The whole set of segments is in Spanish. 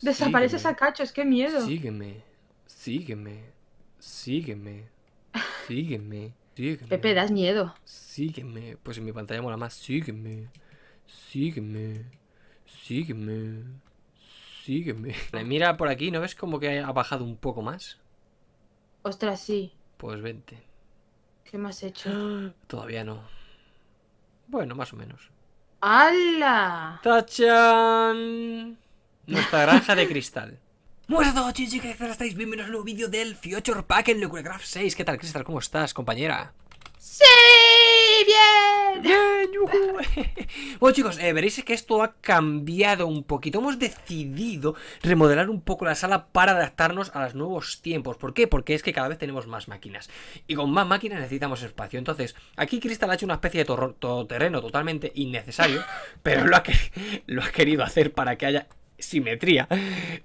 Desaparece esa cacho, es que miedo. Sígueme, sígueme, sígueme, sígueme, Pepe, das miedo. Sígueme, pues en mi pantalla mola más. Sígueme, sígueme, sígueme, sígueme. mira por aquí, ¿no ves como que ha bajado un poco más? Ostras, sí. Pues vente. ¿Qué más has hecho? Todavía no. Bueno, más o menos. ¡Hala! ¡Tachan! Nuestra granja de cristal. todos chicos, ¿qué tal estáis? Bienvenidos a un nuevo vídeo del Future Pack en LucreCraft 6. ¿Qué tal, Cristal? ¿Cómo estás, compañera? ¡Sí! ¡Bien! ¡Bien! bueno, chicos, eh, veréis que esto ha cambiado un poquito. Hemos decidido remodelar un poco la sala para adaptarnos a los nuevos tiempos. ¿Por qué? Porque es que cada vez tenemos más máquinas. Y con más máquinas necesitamos espacio. Entonces, aquí Cristal ha hecho una especie de terreno totalmente innecesario, pero lo ha querido hacer para que haya simetría.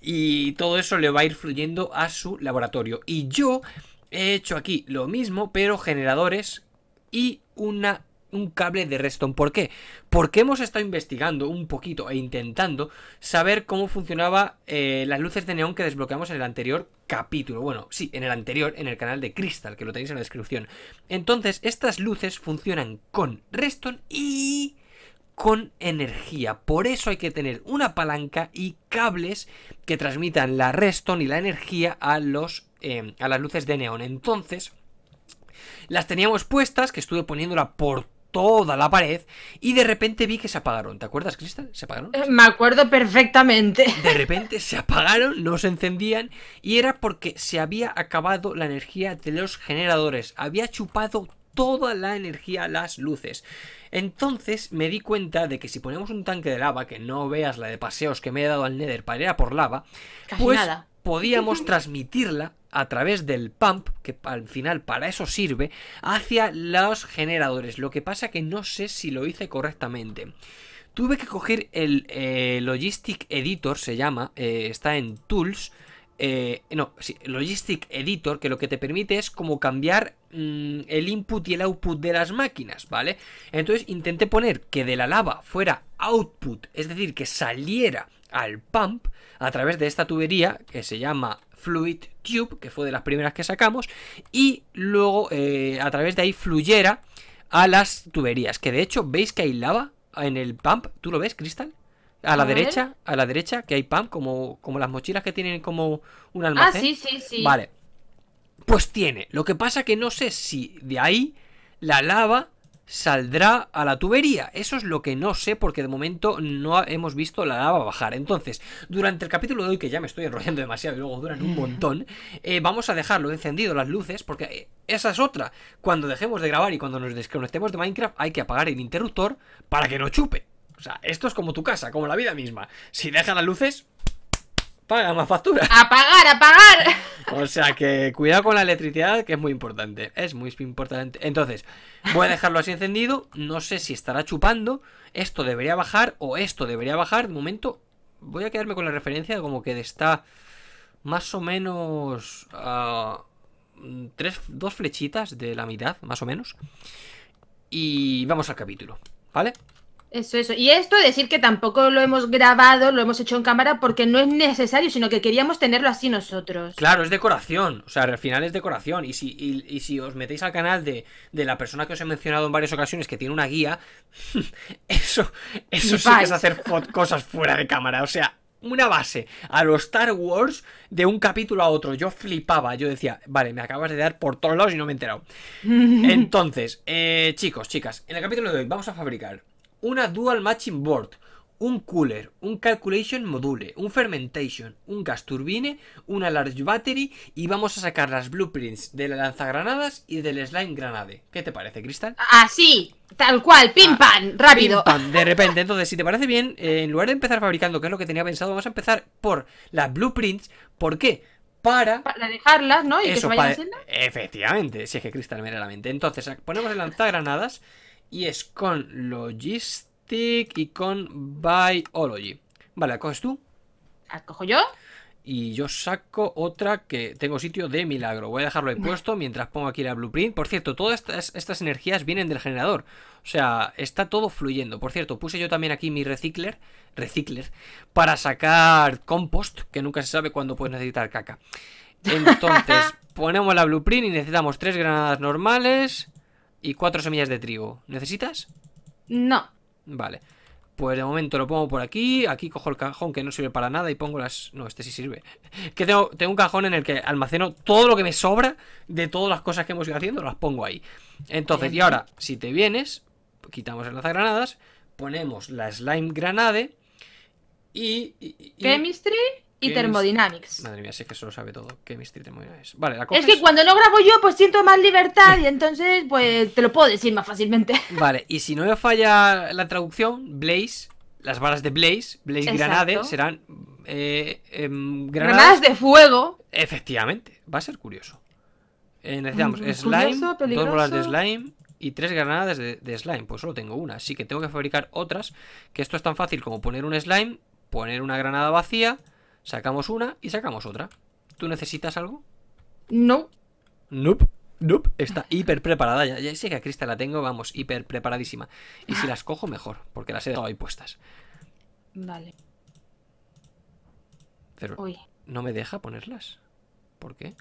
Y todo eso le va a ir fluyendo a su laboratorio. Y yo he hecho aquí lo mismo, pero generadores y una, un cable de reston ¿Por qué? Porque hemos estado investigando un poquito e intentando saber cómo funcionaba eh, las luces de neón que desbloqueamos en el anterior capítulo. Bueno, sí, en el anterior, en el canal de Crystal, que lo tenéis en la descripción. Entonces, estas luces funcionan con reston y con energía. Por eso hay que tener una palanca y cables que transmitan la redstone y la energía a, los, em, a las luces de neón. Entonces, las teníamos puestas, que estuve poniéndola por toda la pared y de repente vi que se apagaron. ¿Te acuerdas, Cristal? ¿Se apagaron? Eh, me acuerdo perfectamente. De repente se apagaron, no se encendían y era porque se había acabado la energía de los generadores. Había chupado toda la energía a las luces. Entonces me di cuenta de que si ponemos un tanque de lava, que no veas la de paseos que me he dado al Nether para ir a por lava, pues podíamos transmitirla a través del pump, que al final para eso sirve, hacia los generadores. Lo que pasa que no sé si lo hice correctamente. Tuve que coger el eh, Logistic Editor, se llama, eh, está en Tools. Eh, no, sí, Logistic Editor, que lo que te permite es como cambiar Mm, el input y el output de las máquinas, ¿vale? Entonces intenté poner que de la lava fuera output, es decir, que saliera al pump a través de esta tubería que se llama Fluid Tube, que fue de las primeras que sacamos, y luego eh, a través de ahí fluyera a las tuberías, que de hecho veis que hay lava en el pump, ¿tú lo ves, Cristal? A la derecha, a la derecha, que hay pump, como, como las mochilas que tienen como un ah, almacén. Ah, sí, sí, sí. Vale. Pues tiene. Lo que pasa que no sé si de ahí la lava saldrá a la tubería. Eso es lo que no sé porque de momento no hemos visto la lava bajar. Entonces, durante el capítulo de hoy, que ya me estoy enrollando demasiado y luego duran un montón, eh, vamos a dejarlo encendido las luces porque eh, esa es otra. Cuando dejemos de grabar y cuando nos desconectemos de Minecraft hay que apagar el interruptor para que no chupe. O sea, esto es como tu casa, como la vida misma. Si dejas las luces, paga más factura. ¡A pagar, a pagar! O sea que cuidado con la electricidad, que es muy importante. Es muy importante. Entonces, voy a dejarlo así encendido. No sé si estará chupando. Esto debería bajar o esto debería bajar. De momento, voy a quedarme con la referencia como que está más o menos... dos flechitas de la mitad, más o menos. Y vamos al capítulo, ¿vale? Eso, eso. Y esto decir que tampoco lo hemos grabado, lo hemos hecho en cámara porque no es necesario, sino que queríamos tenerlo así nosotros. Claro, es decoración. O sea, al final es decoración. Y si, y, si os metéis al canal de, de, la persona que os he mencionado en varias ocasiones que tiene una guía, eso, eso sí que es hacer cosas fuera de cámara. O sea, una base a los Star Wars de un capítulo a otro. Yo flipaba, yo decía, vale, me acabas de dar por todos lados y no me he enterado. Entonces, eh, chicos, chicas, en el capítulo de hoy vamos a fabricar una Dual Matching Board, un Cooler, un Calculation Module, un Fermentation, un Gas Turbine, una Large Battery y vamos a sacar las blueprints de la lanzagranadas y del Slime Granade. ¿Qué te parece, Cristal? Así, tal cual, ah, pim rápido. de repente, entonces, si te parece bien, eh, en lugar de empezar fabricando, que es lo que tenía pensado, vamos a empezar por las blueprints. ¿Por qué? para... dejarlas, ¿no? Y que vayan Efectivamente, si es que Cristal me la mente. Entonces, ponemos el lanzagranadas y es con Logistic y con Biology. Vale, ¿la coges tú? ¿La cojo yo? Y yo saco otra que tengo sitio de milagro. Voy a dejarlo ahí puesto mientras pongo aquí la blueprint. Por cierto, todas estas, estas, energías vienen del generador. O sea, está todo fluyendo. Por cierto, puse yo también aquí mi recicler, recicler para sacar compost, que nunca se sabe cuándo puedes necesitar caca. Entonces, ponemos la blueprint y necesitamos tres granadas normales y cuatro semillas de trigo. ¿Necesitas? No. Vale. Pues de momento lo pongo por aquí. Aquí cojo el cajón que no sirve para nada y pongo las... No, este sí sirve. Que tengo, tengo un cajón en el que almaceno todo lo que me sobra de todas las cosas que hemos ido haciendo, las pongo ahí. Entonces, y ahora, si te vienes, quitamos el lanzagranadas, ponemos la slime granade y... y... ¿Chemistry? Y Thermodynamics. Madre mía, sé que eso sabe todo. Thermodynamics. Vale, la Es que cuando no grabo yo, pues siento más libertad y entonces, pues te lo puedo decir más fácilmente. Vale, y si no me falla la traducción, Blaze, las balas de Blaze, Blaze Granade, serán eh, em, granadas... de fuego. Efectivamente, va a ser curioso. Eh, necesitamos mm, slime, dos bolas de slime y tres granadas de slime. Pues solo tengo una, así que tengo que fabricar otras. Que esto es tan fácil como poner un slime, poner una granada vacía Sacamos una y sacamos otra. ¿Tú necesitas algo? No. Nope. Nope. Está hiper preparada. Ya, ya sé que a Crista la tengo, vamos, hiper preparadísima. Y si las cojo, mejor, porque las he dejado ahí puestas. Vale. Pero no me deja ponerlas. ¿Por qué?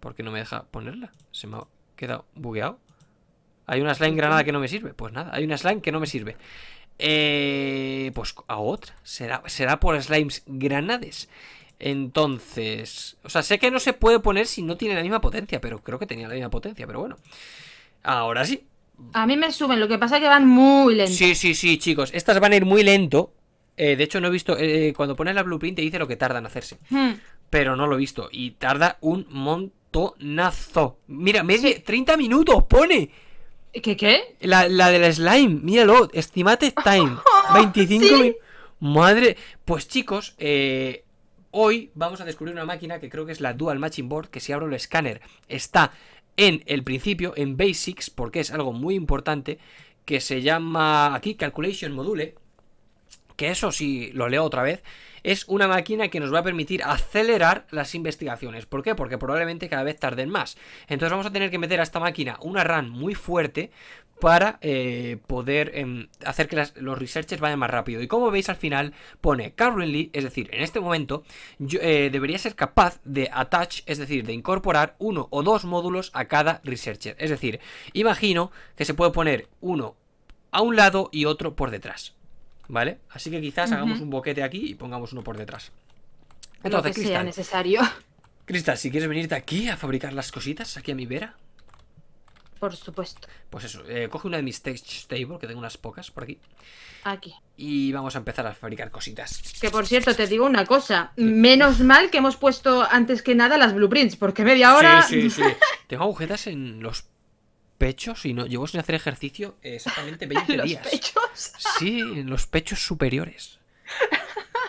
¿Por qué no me deja ponerla? Se me ha quedado bugueado. Hay una slime granada que no me sirve. Pues nada, hay una slime que no me sirve. Eh, pues a otra. Será, será por slimes granades. Entonces, o sea, sé que no se puede poner si no tiene la misma potencia, pero creo que tenía la misma potencia, pero bueno. Ahora sí. A mí me suben, lo que pasa es que van muy lento. Sí, sí, sí, chicos. Estas van a ir muy lento. Eh, de hecho, no he visto. Eh, cuando pones la blueprint te dice lo que tarda en hacerse. Hmm. Pero no lo he visto. Y tarda un montonazo. Mira, me 30 minutos, pone. ¿Qué qué? La, la del slime, míralo, estimate time. 25 ah, Madre. Pues chicos, eh, hoy vamos a descubrir una máquina que creo que es la Dual Matching Board, que si abro el escáner está en el principio, en Basics, porque es algo muy importante, que se llama aquí Calculation Module, que eso sí lo leo otra vez, es una máquina que nos va a permitir acelerar las investigaciones. ¿Por qué? Porque probablemente cada vez tarden más. Entonces vamos a tener que meter a esta máquina una RAM muy fuerte para eh, poder em, hacer que los researches vayan más rápido. Y como veis al final pone currently, es decir, en este momento eh, debería ser capaz de attach, es decir, de incorporar uno o dos módulos a cada researcher. Es decir, imagino que se puede poner uno a un lado y otro por detrás. ¿Vale? Así que quizás hagamos un boquete aquí y pongamos uno por detrás. Entonces, Lo que sea necesario. Cristal, si quieres venirte aquí a fabricar las cositas, aquí a mi vera. Por supuesto. Pues eso, eh, coge una de mis text table, que tengo unas pocas por aquí. Aquí. Y vamos a empezar a fabricar cositas. Que por cierto, te digo una cosa. Menos mal que hemos puesto antes que nada las blueprints, porque media hora. Sí, sí, sí. tengo agujetas en los pechos y no llevo sin hacer ejercicio exactamente 20 ¿Los días. pechos? Sí, los pechos superiores.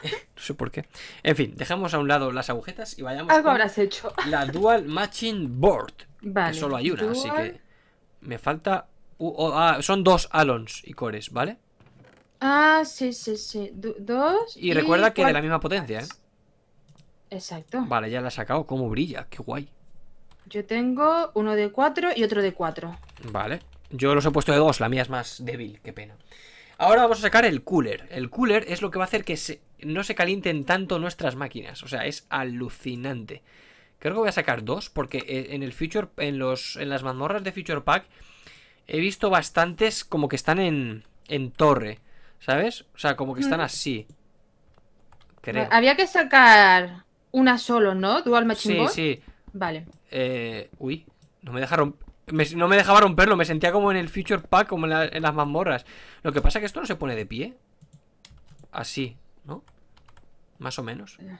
No sé por qué. En fin, dejamos a un lado las agujetas y vayamos. Algo hecho. La Dual Matching Board. Vale. Que solo hay una, así que. Me falta. Ah, son dos Alons y cores, ¿vale? Ah, sí, sí, sí. dos. Y, recuerda que de la misma potencia, ¿eh? Exacto. Vale, ya la he sacado. ¿Cómo brilla? Qué guay. Yo tengo uno de cuatro y otro de cuatro. Vale. Yo los he puesto de dos, la mía es más débil, qué pena. Ahora vamos a sacar el cooler. El cooler es lo que va a hacer que no se calienten tanto nuestras máquinas. O sea, es alucinante. Creo que voy a sacar dos porque eh, en el future, en, los, en las mazmorras de Future Pack he visto bastantes como que están en, en torre. ¿Sabes? O sea, como que están mm. así. Había que sacar una solo, ¿no? Dual Machine Sí, sí. Vale. Eh, uy, no me dejaron no me dejaba romperlo, me sentía como en el Future Pack, como en, las mazmorras. Lo que pasa es que esto no se pone de pie. Así, ¿no? Más o menos. Eh,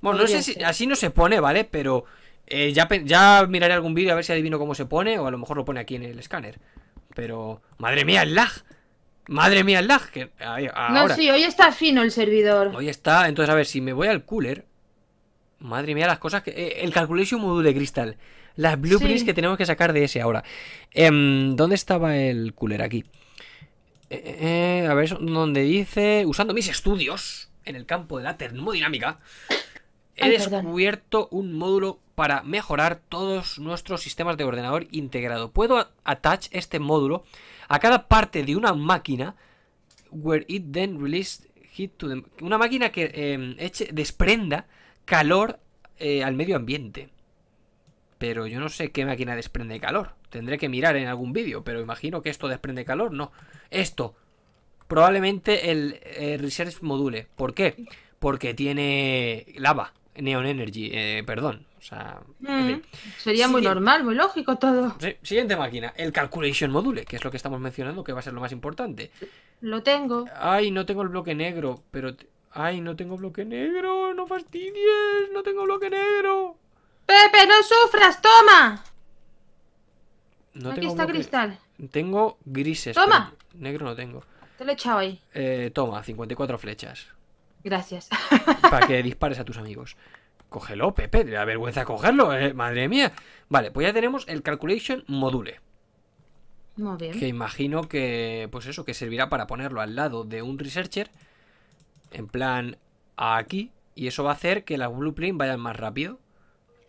bueno, no sé si así no se pone, ¿vale? Pero eh, ya, ya miraré algún vídeo a ver si adivino cómo se pone, o a lo mejor lo pone aquí en el escáner. Pero, madre mía, el lag. Madre mía, el lag. Que, no, sí, hoy está fino el servidor. Hoy está, entonces a ver, si me voy al cooler. Madre mía, las cosas que. Eh, el calculation module de cristal las blueprints que tenemos que sacar de ese ahora. Em, ¿Dónde estaba el cooler aquí? Eh, eh, eh, a ver, donde dice, usando mis estudios en el campo de la termodinámica, he descubierto un módulo para mejorar todos nuestros sistemas de ordenador integrado. Puedo attach este módulo a cada parte de una máquina where it then released heat to the... Una máquina que em, eche, desprenda calor al medio ambiente pero yo no sé qué máquina desprende calor. Tendré que mirar en algún vídeo, pero imagino que esto desprende calor, no. Esto, probablemente el Research Module. ¿Por qué? Porque tiene lava, Neon Energy, eh, perdón. O sea, mm, Sería muy normal, muy lógico todo. Siguiente máquina, el Calculation Module, que es lo que estamos mencionando, que va a ser lo más importante. Lo tengo. Ay, no tengo el bloque negro, pero... Ay, no tengo bloque negro, no fastidies, no tengo bloque negro. Pepe, no sufras, toma. No Aquí está cristal. Tengo grises. Toma. Negro no tengo. Te lo he echado ahí. Eh, toma, 54 flechas. Gracias. Para que dispares a tus amigos. Cógelo, Pepe, te da vergüenza cogerlo, eh, madre mía. Vale, pues ya tenemos el Calculation Module. Muy bien. Que imagino que, pues eso, que servirá para ponerlo al lado de un Researcher. En plan, aquí. Y eso va a hacer que las Blueprint vayan más rápido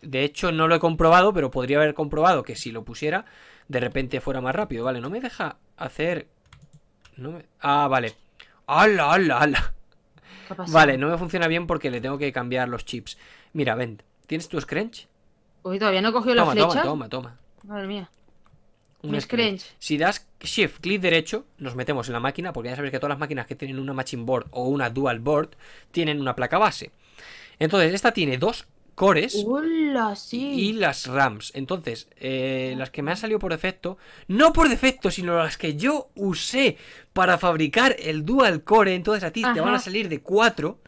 de hecho no lo he comprobado, pero podría haber comprobado que si lo pusiera, de repente fuera más rápido. Vale, no me deja hacer... No me... Ah, vale. ¡Hala, hala, hala! Vale, no me funciona bien porque le tengo que cambiar los chips. Mira, ven. ¿Tienes tu scrunch? Uy, todavía no he cogido la flecha. Toma, toma, toma. Madre mía. Un, Si das shift, clic derecho, nos metemos en la máquina, porque ya sabéis que todas las máquinas que tienen una matching board o una dual board tienen una placa base. Entonces, esta tiene dos cores y las RAMs. Entonces, eh, las que me han salido por defecto, no por defecto, sino las que yo usé para fabricar el dual core, entonces a ti te van a salir de 4,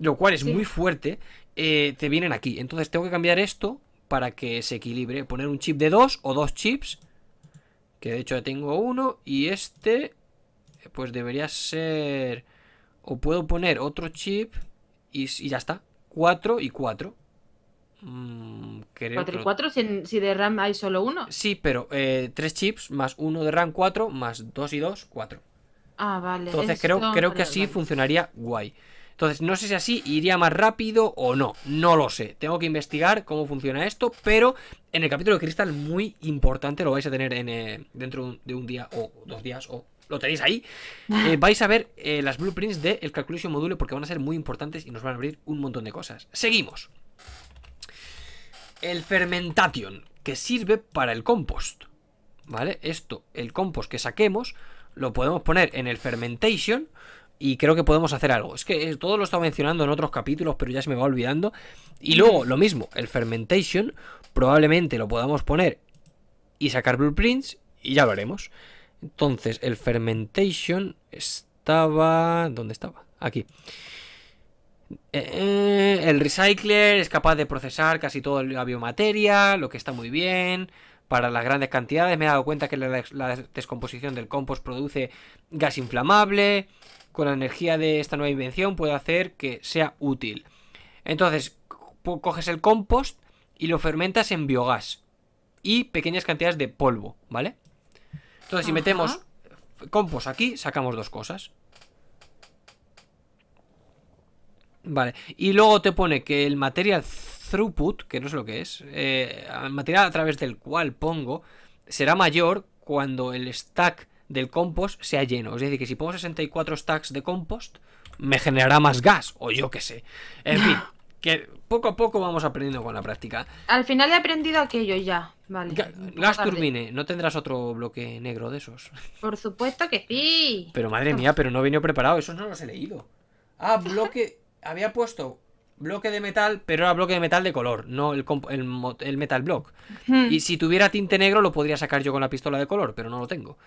lo cual es muy fuerte, eh, te vienen aquí. Entonces tengo que cambiar esto para que se equilibre, poner un chip de 2 o dos chips, que de hecho ya tengo uno, y este, pues debería ser... O puedo poner otro chip y, y ya está. 4 y 4. 4 mm, y 4 si, si, de RAM hay solo uno. Sí, pero eh, 3 chips más 1 de RAM 4 más 2 y 2, 4. Ah, vale. Entonces creo, creo que así funcionaría guay. Entonces no sé si así iría más rápido o no, no lo sé. Tengo que investigar cómo funciona esto, pero en el capítulo de cristal muy importante lo vais a tener eh, dentro de un día o dos días o lo tenéis ahí. Eh, vais a ver eh, las blueprints del de Calculation Module porque van a ser muy importantes y nos van a abrir un montón de cosas. Seguimos. El Fermentation, que sirve para el compost. ¿Vale? Esto, el compost que saquemos, lo podemos poner en el Fermentation y creo que podemos hacer algo. Es que eh, todo lo estaba mencionando en otros capítulos, pero ya se me va olvidando. Y mm. luego, lo mismo, el Fermentation probablemente lo podamos poner y sacar blueprints y ya lo haremos. Entonces, el fermentation estaba... ¿Dónde estaba? Aquí. Eh, el recycler es capaz de procesar casi toda la biomateria, lo que está muy bien. Para las grandes cantidades me he dado cuenta que la, descomposición del compost produce gas inflamable. Con la energía de esta nueva invención puede hacer que sea útil. Entonces, coges el compost y lo fermentas en biogás y pequeñas cantidades de polvo, ¿vale? Entonces, si metemos compost aquí, sacamos dos cosas. Vale, y luego te pone que el material throughput, que no sé lo que es, eh, el material a través del cual pongo, será mayor cuando el stack del compost sea lleno. Es decir, que si pongo 64 stacks de compost, me generará más gas, o yo qué sé. En fin, que poco a poco vamos aprendiendo con la práctica. Al final he aprendido aquello ya. Vale. Pues, gas Turbine, ¿no tendrás otro bloque negro de esos? Por supuesto que sí. Pero madre mía, pero no he venido preparado, esos no los he leído. Ah, bloque. Había puesto bloque de metal, pero era bloque de metal de color, no el, metal block. Hmm. Y si tuviera tinte negro lo podría sacar yo con la pistola de color, pero no lo tengo.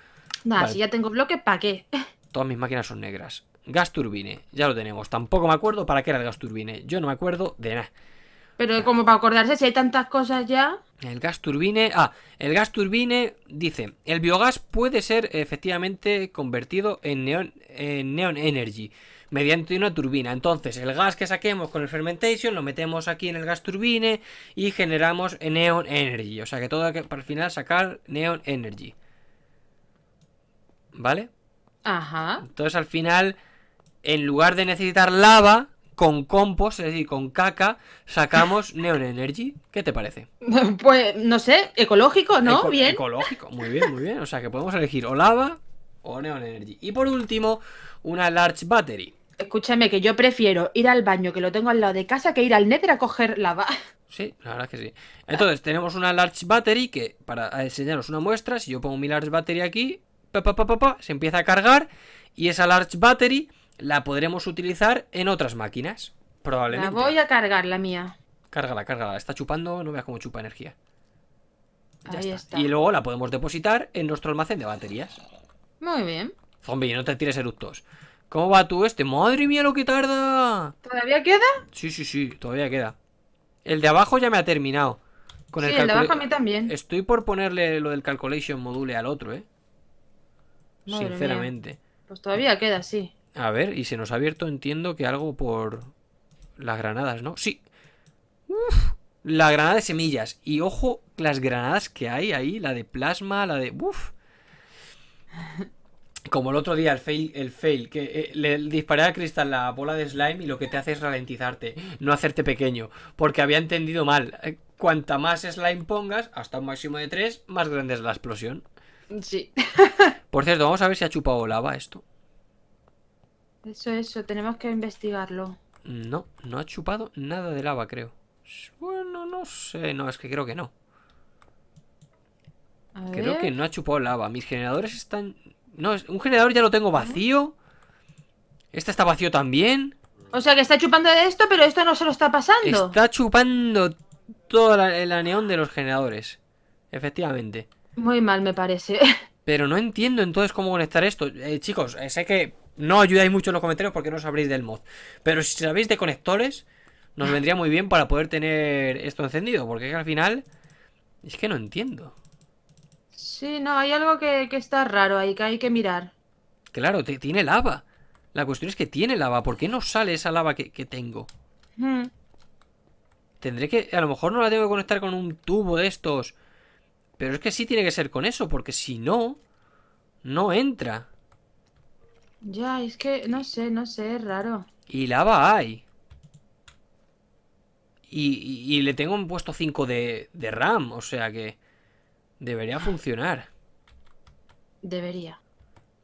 Nada, si ya tengo bloque, ¿para qué? Todas mis máquinas son negras. Gas turbine, ya lo tenemos. Tampoco me acuerdo para qué era el gas turbine. Yo no me acuerdo de nada. Pero como para acordarse, si hay tantas cosas ya. El gas turbine. Ah, el gas turbine dice: el biogás puede ser efectivamente convertido en neon, energy mediante una turbina. Entonces, el gas que saquemos con el fermentation lo metemos aquí en el gas turbine y generamos neon energy. O sea que todo para el final sacar neon energy. ¿Vale? Ajá. Entonces, al final, en lugar de necesitar lava, con compost, es decir, con caca, sacamos Neon Energy. ¿Qué te parece? Pues, no sé, ecológico, ¿no? bien. Ecológico, muy bien, muy bien. O sea, que podemos elegir o lava o Neon Energy. Y por último, una Large Battery. Escúchame, que yo prefiero ir al baño, que lo tengo al lado de casa, que ir al Nether a coger lava. Sí, la verdad es que sí. Entonces, tenemos una Large Battery que, para enseñaros una muestra, si yo pongo mi Large Battery aquí, se empieza a cargar y esa Large Battery la podremos utilizar en otras máquinas. Probablemente. La voy a cargar, la mía. Cárgala, cárgala. Está chupando, no veas cómo chupa energía. Ahí está. Y luego la podemos depositar en nuestro almacén de baterías. Muy bien. Zombie, no te tires eructos. ¿Cómo va tú este? ¡Madre mía lo que tarda! ¿Todavía queda? Sí, sí, sí, todavía queda. El de abajo ya me ha terminado. Con sí, el, de abajo a mí también. Estoy por ponerle lo del calculation module al otro, ¿eh? Sinceramente. Pues todavía queda, sí. A ver, y se nos ha abierto, entiendo que algo por las granadas, ¿no? Sí. la granada de semillas. Y ojo, las granadas que hay ahí, la de plasma, la de... Uf. Como el otro día, el fail, el fail que eh, le disparé a cristal la bola de slime y lo que te hace es ralentizarte, no hacerte pequeño, porque había entendido mal. Eh, cuanta más slime pongas, hasta un máximo de tres, más grande es la explosión. Sí. Por cierto, vamos a ver si ha chupado lava esto. Eso, eso, tenemos que investigarlo. No, no ha chupado nada de lava, creo. Bueno, no sé. No, es que creo que no. creo que no ha chupado lava. Mis generadores están... No, un generador ya lo tengo vacío. Este está vacío también. O sea que está chupando de esto, pero esto no se lo está pasando. Está chupando todo el aneón de los generadores. Efectivamente. Muy mal, me parece. Pero no entiendo entonces cómo conectar esto. Eh, chicos, eh, sé que no ayudáis mucho en los comentarios porque no sabréis del mod. Pero si sabéis de conectores, nos ah. vendría muy bien para poder tener esto encendido. Porque al final, es que no entiendo. Sí, no, hay algo que, está raro ahí, que hay que mirar. Claro, tiene lava. La cuestión es que tiene lava. ¿Por qué no sale esa lava que, tengo? Hmm. Tendré que... A lo mejor no la tengo que conectar con un tubo de estos. Pero es que sí tiene que ser con eso, porque si no... No entra. Ya, es que no sé, no sé, es raro. Y lava hay. Y, y, le tengo un puesto 5 de, RAM, o sea que debería funcionar. Debería.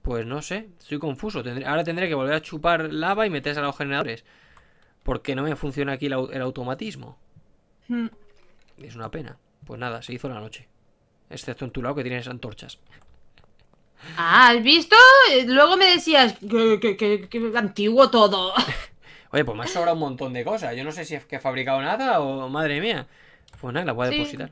Pues no sé, estoy confuso. ahora tendré que volver a chupar lava y meterse a los generadores. Porque no me funciona aquí el, automatismo. Hmm. Es una pena. Pues nada, se hizo la noche. Excepto en tu lado que tienes antorchas. Ah, ¿has visto? Eh, luego me decías que, que, antiguo todo. Oye, pues me ha sobrado un montón de cosas. Yo no sé si que he fabricado nada o madre mía. Pues nada, la voy a depositar.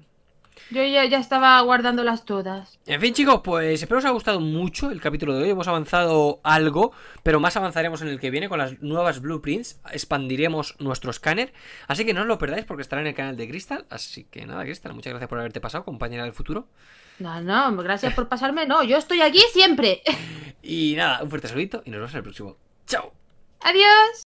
Yo ya, ya, estaba guardándolas todas. En fin, chicos, pues espero os haya gustado mucho el capítulo de hoy. Hemos avanzado algo, pero más avanzaremos en el que viene con las nuevas blueprints. Expandiremos nuestro escáner. Así que no os lo perdáis porque estará en el canal de Crystal. Así que nada, Crystal, muchas gracias por haberte pasado, compañera del futuro. No, no, gracias por pasarme. No, yo estoy aquí siempre. Y nada, un fuerte saludito y nos vemos en el próximo. ¡Chao! ¡Adiós!